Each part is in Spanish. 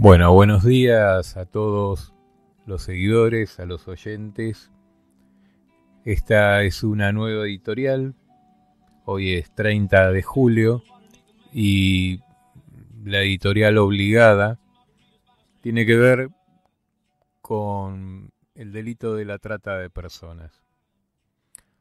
Bueno, buenos días a todos los seguidores, a los oyentes. Esta es una nueva editorial. Hoy es 30 de julio y la editorial obligada tiene que ver con el delito de la trata de personas.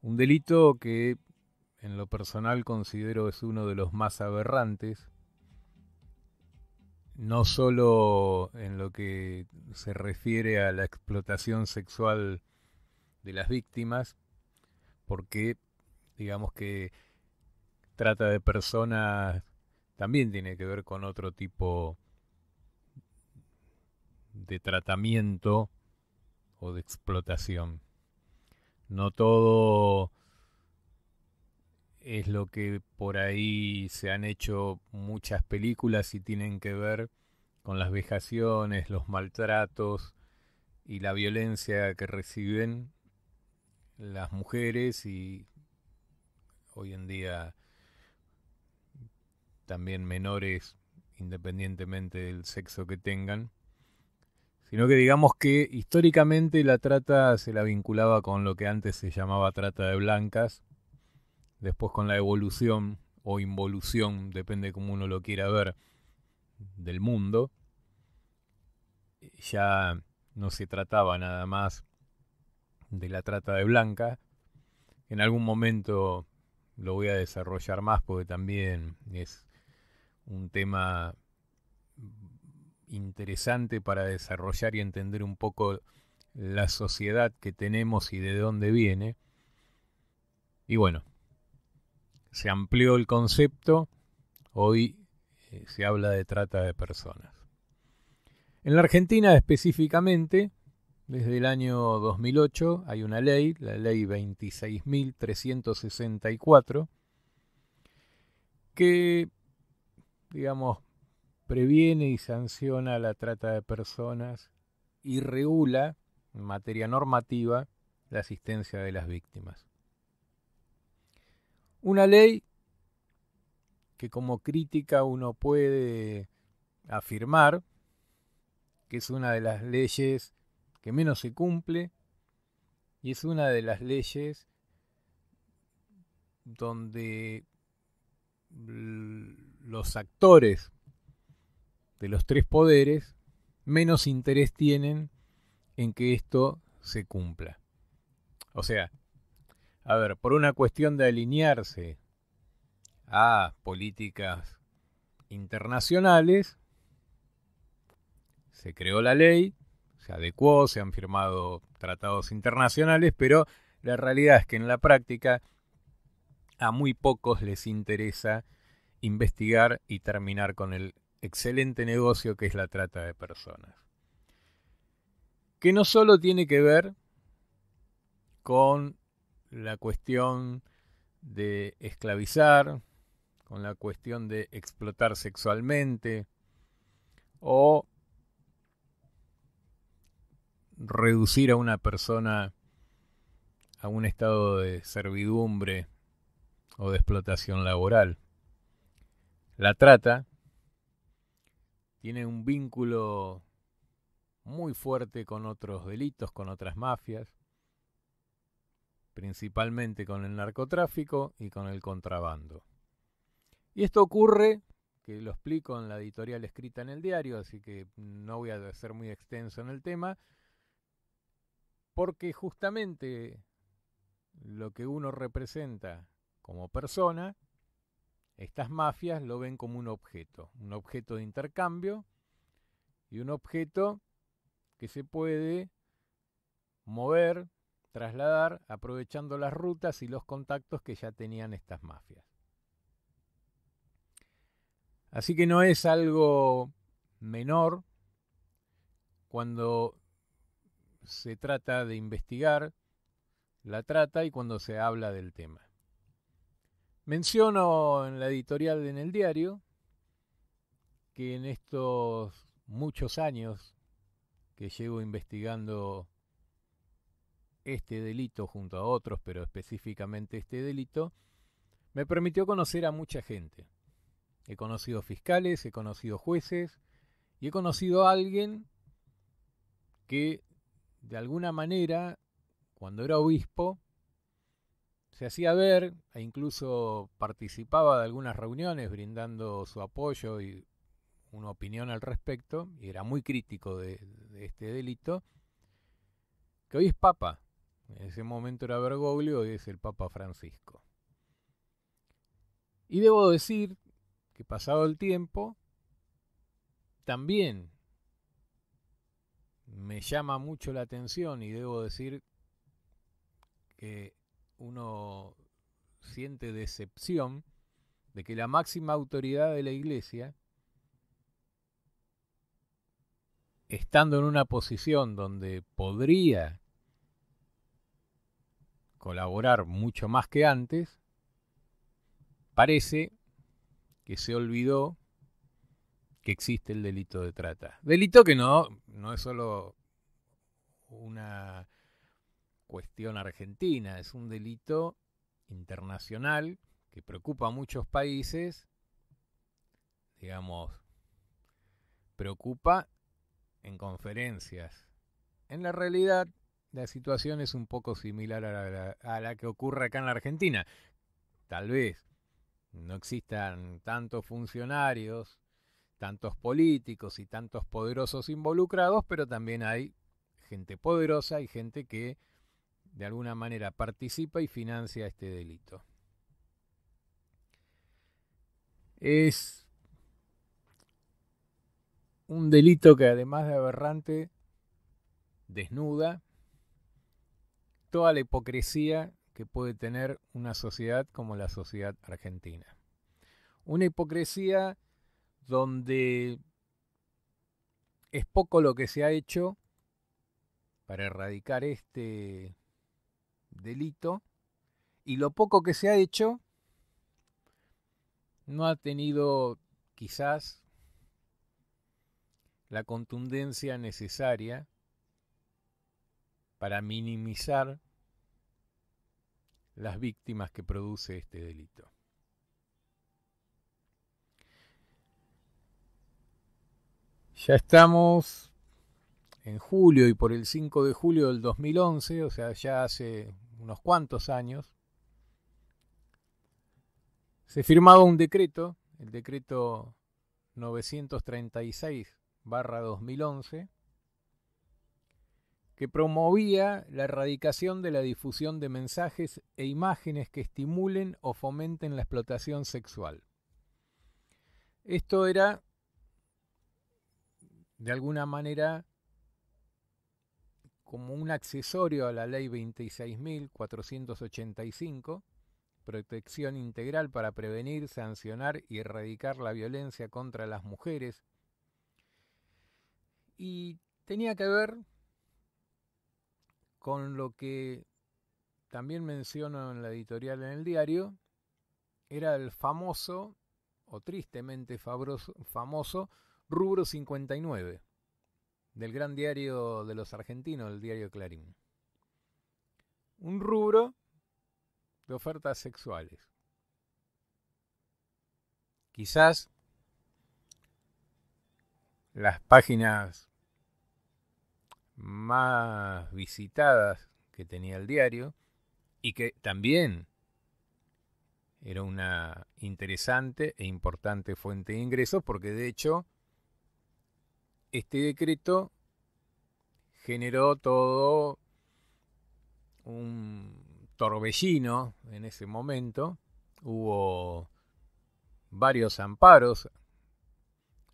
Un delito que en lo personal considero es uno de los más aberrantes no solo en lo que se refiere a la explotación sexual de las víctimas, porque digamos que trata de personas también tiene que ver con otro tipo de tratamiento o de explotación. No todo es lo que por ahí se han hecho muchas películas y tienen que ver con las vejaciones, los maltratos y la violencia que reciben las mujeres y hoy en día también menores independientemente del sexo que tengan, sino que digamos que históricamente la trata se la vinculaba con lo que antes se llamaba trata de blancas, Después con la evolución o involución, depende cómo uno lo quiera ver, del mundo, ya no se trataba nada más de la trata de blanca. En algún momento lo voy a desarrollar más porque también es un tema interesante para desarrollar y entender un poco la sociedad que tenemos y de dónde viene. Y bueno, se amplió el concepto, hoy eh, se habla de trata de personas. En la Argentina específicamente, desde el año 2008 hay una ley, la ley 26.364, que, digamos, previene y sanciona la trata de personas y regula en materia normativa la asistencia de las víctimas. Una ley que como crítica uno puede afirmar que es una de las leyes que menos se cumple y es una de las leyes donde los actores de los tres poderes menos interés tienen en que esto se cumpla. O sea, a ver, por una cuestión de alinearse a políticas internacionales, se creó la ley, se adecuó, se han firmado tratados internacionales, pero la realidad es que en la práctica a muy pocos les interesa investigar y terminar con el excelente negocio que es la trata de personas. Que no solo tiene que ver con la cuestión de esclavizar, con la cuestión de explotar sexualmente o reducir a una persona a un estado de servidumbre o de explotación laboral. La trata tiene un vínculo muy fuerte con otros delitos, con otras mafias, principalmente con el narcotráfico y con el contrabando. Y esto ocurre, que lo explico en la editorial escrita en el diario, así que no voy a ser muy extenso en el tema, porque justamente lo que uno representa como persona, estas mafias lo ven como un objeto, un objeto de intercambio y un objeto que se puede mover, trasladar aprovechando las rutas y los contactos que ya tenían estas mafias. Así que no es algo menor cuando se trata de investigar la trata y cuando se habla del tema. Menciono en la editorial en el diario que en estos muchos años que llevo investigando este delito junto a otros, pero específicamente este delito, me permitió conocer a mucha gente. He conocido fiscales, he conocido jueces y he conocido a alguien que de alguna manera, cuando era obispo, se hacía ver e incluso participaba de algunas reuniones brindando su apoyo y una opinión al respecto, y era muy crítico de, este delito, que hoy es papa. En ese momento era Bergoglio, y es el Papa Francisco. Y debo decir que pasado el tiempo, también me llama mucho la atención y debo decir que uno siente decepción de que la máxima autoridad de la Iglesia, estando en una posición donde podría colaborar mucho más que antes, parece que se olvidó que existe el delito de trata. Delito que no, no es solo una cuestión argentina, es un delito internacional que preocupa a muchos países, digamos, preocupa en conferencias. En la realidad la situación es un poco similar a la, que ocurre acá en la Argentina. Tal vez no existan tantos funcionarios, tantos políticos y tantos poderosos involucrados, pero también hay gente poderosa y gente que de alguna manera participa y financia este delito. Es un delito que además de aberrante, desnuda toda la hipocresía que puede tener una sociedad como la sociedad argentina. Una hipocresía donde es poco lo que se ha hecho para erradicar este delito y lo poco que se ha hecho no ha tenido quizás la contundencia necesaria para minimizar las víctimas que produce este delito. Ya estamos en julio y por el 5 de julio del 2011, o sea, ya hace unos cuantos años, se firmaba un decreto, el decreto 936 2011, que promovía la erradicación de la difusión de mensajes e imágenes que estimulen o fomenten la explotación sexual. Esto era, de alguna manera, como un accesorio a la ley 26.485, protección integral para prevenir, sancionar y erradicar la violencia contra las mujeres. Y tenía que ver con lo que también menciono en la editorial en el diario, era el famoso, o tristemente famoso, rubro 59, del gran diario de los argentinos, el diario Clarín. Un rubro de ofertas sexuales. Quizás las páginas más visitadas que tenía el diario y que también era una interesante e importante fuente de ingresos porque de hecho este decreto generó todo un torbellino en ese momento. Hubo varios amparos,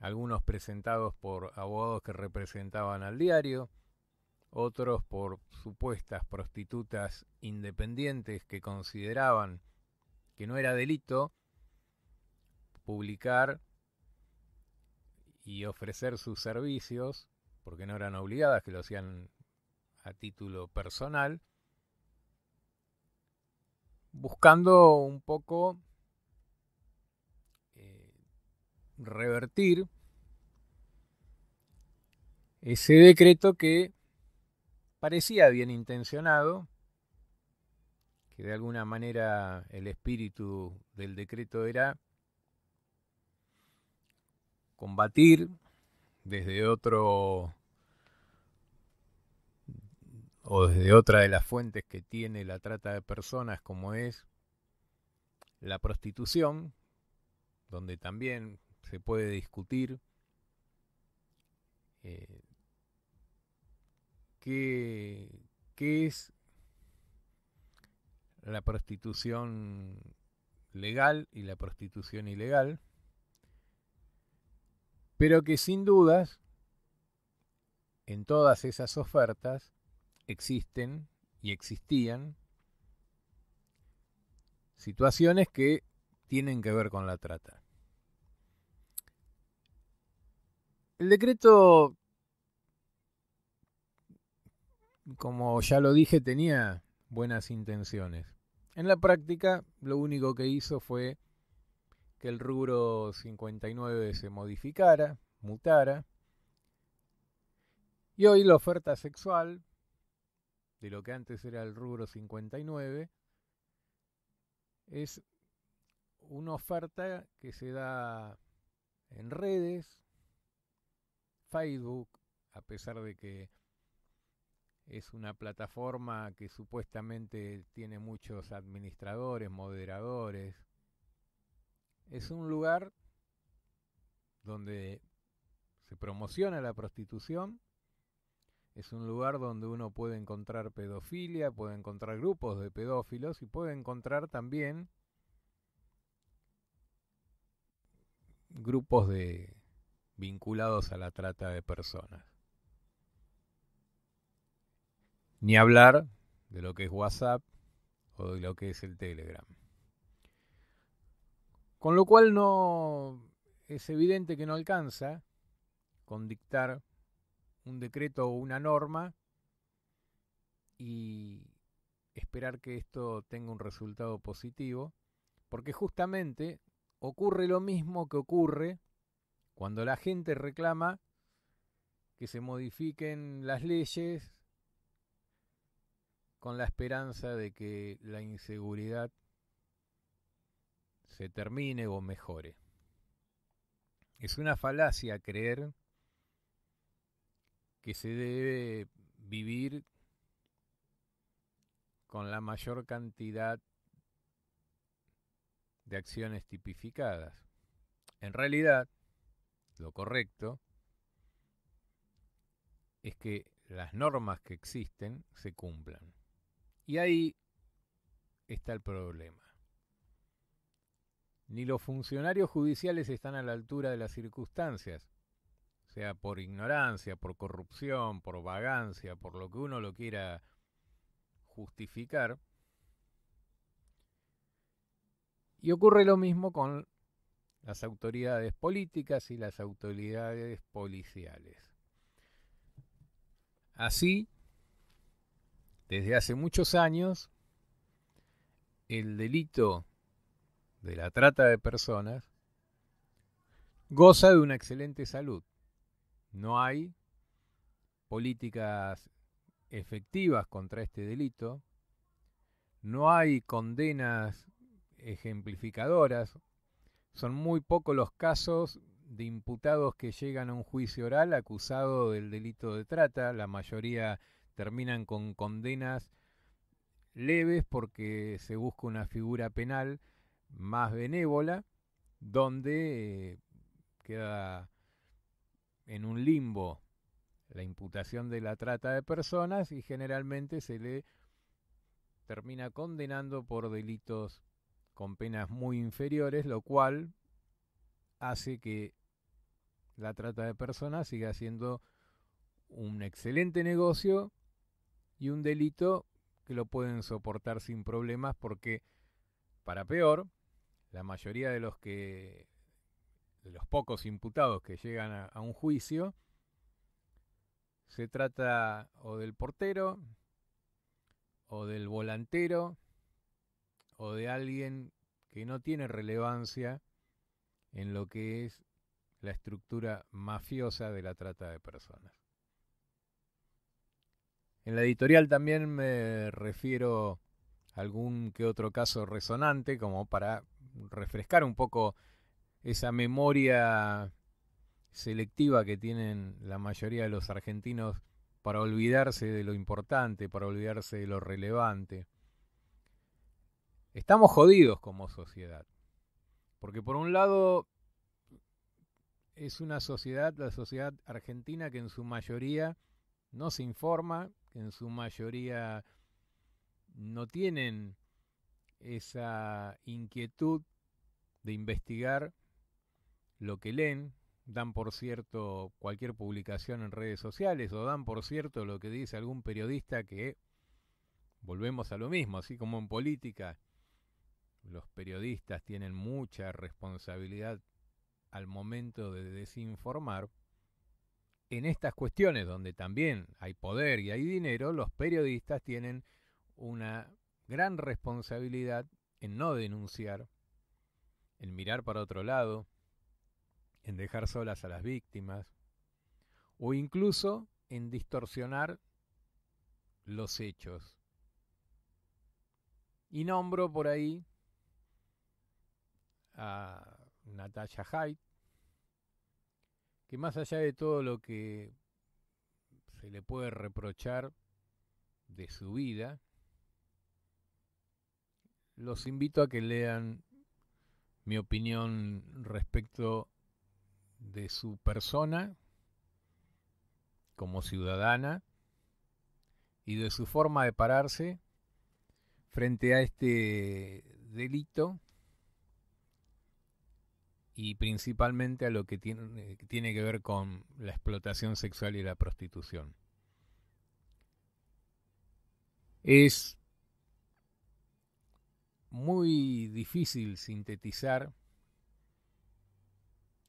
algunos presentados por abogados que representaban al diario, otros por supuestas prostitutas independientes que consideraban que no era delito publicar y ofrecer sus servicios, porque no eran obligadas, que lo hacían a título personal, buscando un poco eh, revertir ese decreto que Parecía bien intencionado, que de alguna manera el espíritu del decreto era combatir desde otro o desde otra de las fuentes que tiene la trata de personas como es la prostitución, donde también se puede discutir eh, ¿Qué, qué es la prostitución legal y la prostitución ilegal? Pero que sin dudas, en todas esas ofertas existen y existían situaciones que tienen que ver con la trata. El decreto como ya lo dije, tenía buenas intenciones. En la práctica, lo único que hizo fue que el rubro 59 se modificara, mutara, y hoy la oferta sexual, de lo que antes era el rubro 59, es una oferta que se da en redes, Facebook, a pesar de que es una plataforma que supuestamente tiene muchos administradores, moderadores. Es un lugar donde se promociona la prostitución. Es un lugar donde uno puede encontrar pedofilia, puede encontrar grupos de pedófilos y puede encontrar también grupos de vinculados a la trata de personas. Ni hablar de lo que es WhatsApp o de lo que es el Telegram. Con lo cual no es evidente que no alcanza con dictar un decreto o una norma y esperar que esto tenga un resultado positivo, porque justamente ocurre lo mismo que ocurre cuando la gente reclama que se modifiquen las leyes con la esperanza de que la inseguridad se termine o mejore. Es una falacia creer que se debe vivir con la mayor cantidad de acciones tipificadas. En realidad, lo correcto es que las normas que existen se cumplan. Y ahí está el problema. Ni los funcionarios judiciales están a la altura de las circunstancias, sea por ignorancia, por corrupción, por vagancia, por lo que uno lo quiera justificar. Y ocurre lo mismo con las autoridades políticas y las autoridades policiales. Así desde hace muchos años el delito de la trata de personas goza de una excelente salud. No hay políticas efectivas contra este delito, no hay condenas ejemplificadoras, son muy pocos los casos de imputados que llegan a un juicio oral acusado del delito de trata, la mayoría terminan con condenas leves porque se busca una figura penal más benévola, donde eh, queda en un limbo la imputación de la trata de personas y generalmente se le termina condenando por delitos con penas muy inferiores, lo cual hace que la trata de personas siga siendo un excelente negocio y un delito que lo pueden soportar sin problemas porque, para peor, la mayoría de los que los pocos imputados que llegan a, a un juicio, se trata o del portero, o del volantero, o de alguien que no tiene relevancia en lo que es la estructura mafiosa de la trata de personas. En la editorial también me refiero a algún que otro caso resonante, como para refrescar un poco esa memoria selectiva que tienen la mayoría de los argentinos para olvidarse de lo importante, para olvidarse de lo relevante. Estamos jodidos como sociedad, porque por un lado es una sociedad, la sociedad argentina, que en su mayoría no se informa, que en su mayoría no tienen esa inquietud de investigar lo que leen, dan por cierto cualquier publicación en redes sociales o dan por cierto lo que dice algún periodista que volvemos a lo mismo, así como en política. Los periodistas tienen mucha responsabilidad al momento de desinformar en estas cuestiones donde también hay poder y hay dinero, los periodistas tienen una gran responsabilidad en no denunciar, en mirar para otro lado, en dejar solas a las víctimas, o incluso en distorsionar los hechos. Y nombro por ahí a Natasha Haidt, que más allá de todo lo que se le puede reprochar de su vida, los invito a que lean mi opinión respecto de su persona como ciudadana y de su forma de pararse frente a este delito y principalmente a lo que eh, tiene, que ver con la explotación sexual y la prostitución. Es muy difícil sintetizar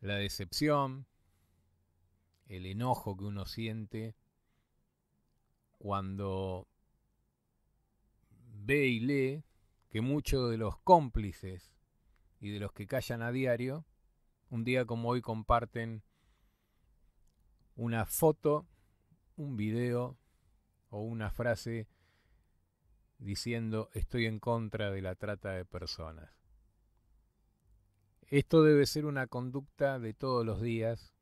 la decepción, el enojo que uno siente cuando ve y lee que muchos de los cómplices y de los que callan a diario un día como hoy comparten una foto, un video o una frase diciendo estoy en contra de la trata de personas. Esto debe ser una conducta de todos los días,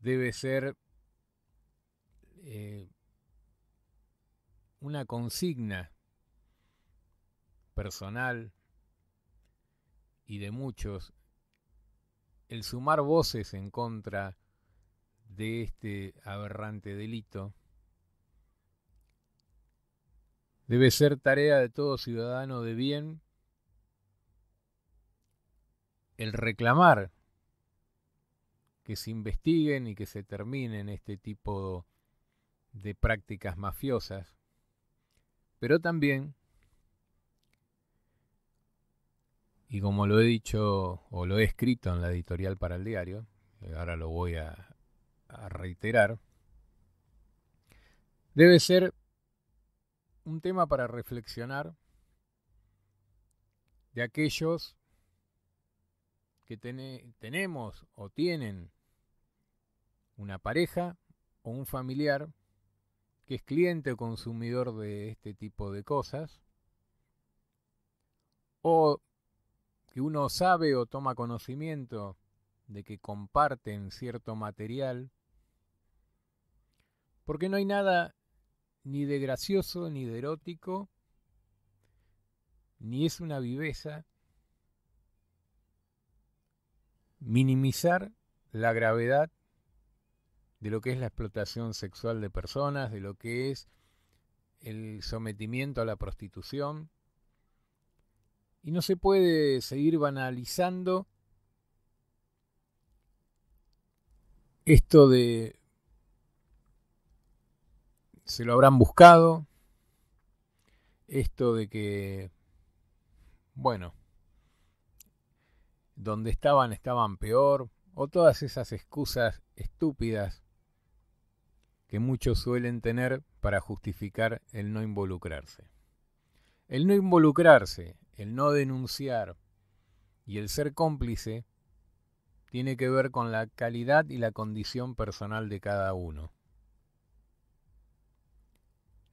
debe ser eh, una consigna personal y de muchos el sumar voces en contra de este aberrante delito debe ser tarea de todo ciudadano de bien el reclamar que se investiguen y que se terminen este tipo de prácticas mafiosas, pero también Y como lo he dicho o lo he escrito en la editorial para el diario, eh, ahora lo voy a, reiterar, debe ser un tema para reflexionar de aquellos que tenemos o tienen una pareja o un familiar que es cliente o consumidor de este tipo de cosas, o que uno sabe o toma conocimiento de que comparten cierto material, porque no hay nada ni de gracioso ni de erótico, ni es una viveza minimizar la gravedad de lo que es la explotación sexual de personas, de lo que es el sometimiento a la prostitución, y no se puede seguir banalizando esto de se lo habrán buscado, esto de que, bueno, donde estaban estaban peor, o todas esas excusas estúpidas que muchos suelen tener para justificar el no involucrarse. El no involucrarse el no denunciar y el ser cómplice tiene que ver con la calidad y la condición personal de cada uno.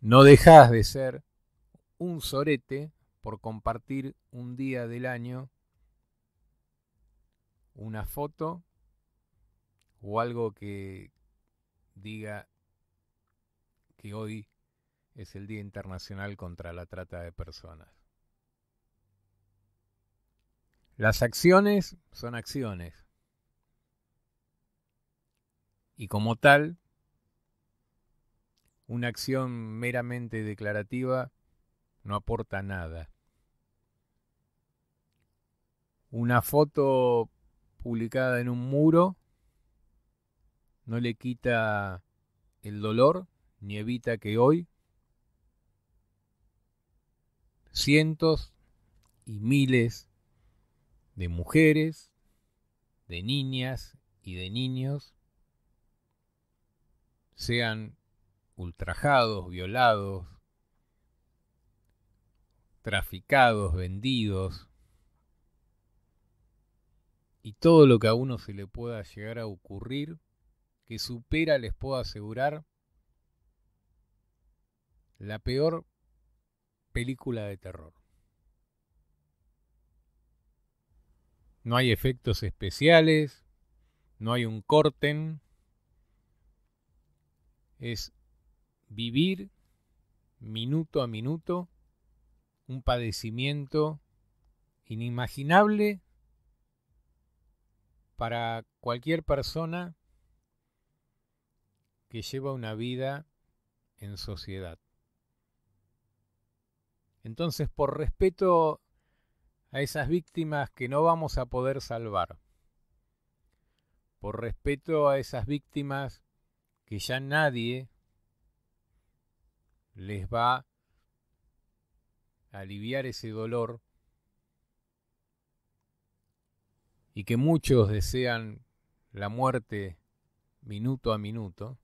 No dejas de ser un sorete por compartir un día del año, una foto o algo que diga que hoy es el Día Internacional contra la Trata de Personas. Las acciones son acciones. Y como tal, una acción meramente declarativa no aporta nada. Una foto publicada en un muro no le quita el dolor ni evita que hoy cientos y miles de mujeres, de niñas y de niños sean ultrajados, violados, traficados, vendidos y todo lo que a uno se le pueda llegar a ocurrir que supera, les puedo asegurar, la peor película de terror. No hay efectos especiales, no hay un corten. Es vivir minuto a minuto un padecimiento inimaginable para cualquier persona que lleva una vida en sociedad. Entonces, por respeto a esas víctimas que no vamos a poder salvar, por respeto a esas víctimas que ya nadie les va a aliviar ese dolor y que muchos desean la muerte minuto a minuto,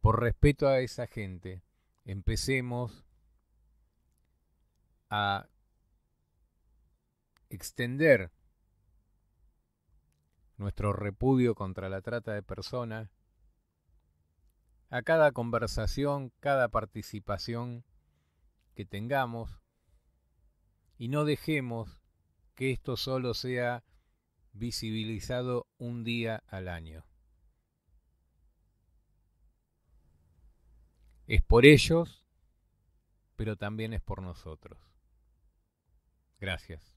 por respeto a esa gente, empecemos a extender nuestro repudio contra la trata de personas a cada conversación, cada participación que tengamos y no dejemos que esto solo sea visibilizado un día al año. Es por ellos, pero también es por nosotros. Gracias.